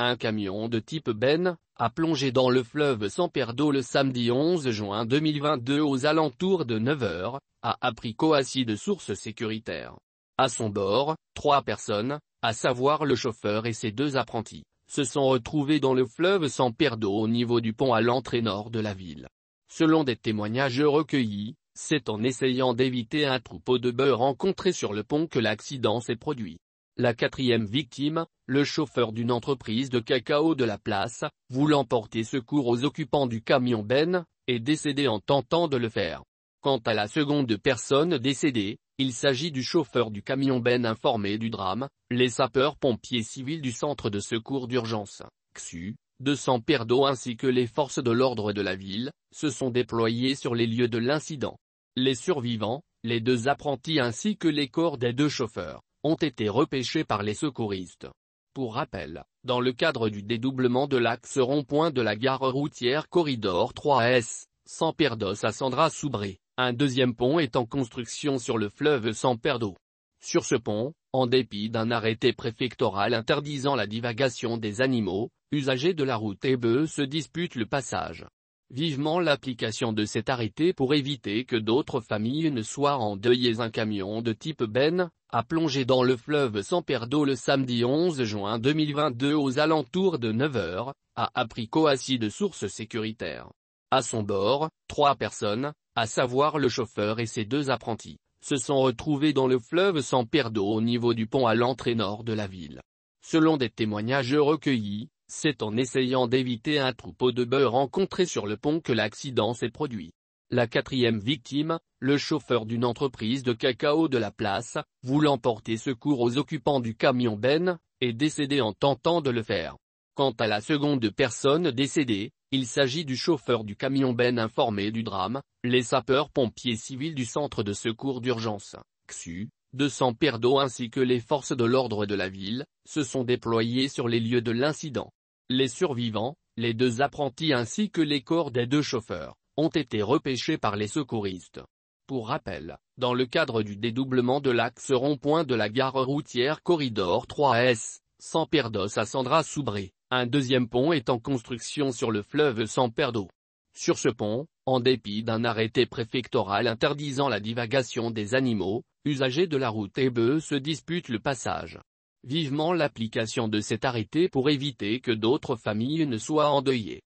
Un camion de type Ben, a plongé dans le fleuve sans perdre le samedi 11 juin 2022 aux alentours de 9h, appris coassis de sources sécuritaires. À son bord, trois personnes, à savoir le chauffeur et ses deux apprentis, se sont retrouvés dans le fleuve sans perdre au niveau du pont à l'entrée nord de la ville. Selon des témoignages recueillis, c'est en essayant d'éviter un troupeau de beurre rencontré sur le pont que l'accident s'est produit. La quatrième victime, le chauffeur d'une entreprise de cacao de la place, voulant porter secours aux occupants du camion Ben, est décédé en tentant de le faire. Quant à la seconde personne décédée, il s'agit du chauffeur du camion Ben informé du drame, les sapeurs-pompiers civils du centre de secours d'urgence, XU, de San ainsi que les forces de l'ordre de la ville, se sont déployés sur les lieux de l'incident. Les survivants, les deux apprentis ainsi que les corps des deux chauffeurs, ont été repêchés par les secouristes. Pour rappel, dans le cadre du dédoublement de l'axe rond-point de la gare routière Corridor 3S, Saint-Perdos à Sandra Soubré, un deuxième pont est en construction sur le fleuve Saint-Perdos. Sur ce pont, en dépit d'un arrêté préfectoral interdisant la divagation des animaux, usagers de la route et bœufs se disputent le passage. Vivement l'application de cet arrêté pour éviter que d'autres familles ne soient endeuillées un camion de type Ben, a plongé dans le fleuve sans perdre le samedi 11 juin 2022 aux alentours de 9 heures, a appris Coassi de sources sécuritaires. À son bord, trois personnes, à savoir le chauffeur et ses deux apprentis, se sont retrouvés dans le fleuve sans perdre au niveau du pont à l'entrée nord de la ville. Selon des témoignages recueillis, c'est en essayant d'éviter un troupeau de bœufs rencontré sur le pont que l'accident s'est produit. La quatrième victime, le chauffeur d'une entreprise de cacao de la place, voulant porter secours aux occupants du camion Ben, est décédé en tentant de le faire. Quant à la seconde personne décédée, il s'agit du chauffeur du camion Ben informé du drame, les sapeurs-pompiers civils du centre de secours d'urgence, XU, de sang d'eau ainsi que les forces de l'ordre de la ville, se sont déployés sur les lieux de l'incident. Les survivants, les deux apprentis ainsi que les corps des deux chauffeurs, ont été repêchés par les secouristes. Pour rappel, dans le cadre du dédoublement de l'axe rond-point de la gare routière Corridor 3S, Samperdos à Sandra Soubré, un deuxième pont est en construction sur le fleuve perdoce Sur ce pont, en dépit d'un arrêté préfectoral interdisant la divagation des animaux, usagers de la route et bœufs se disputent le passage. Vivement l'application de cet arrêté pour éviter que d'autres familles ne soient endeuillées.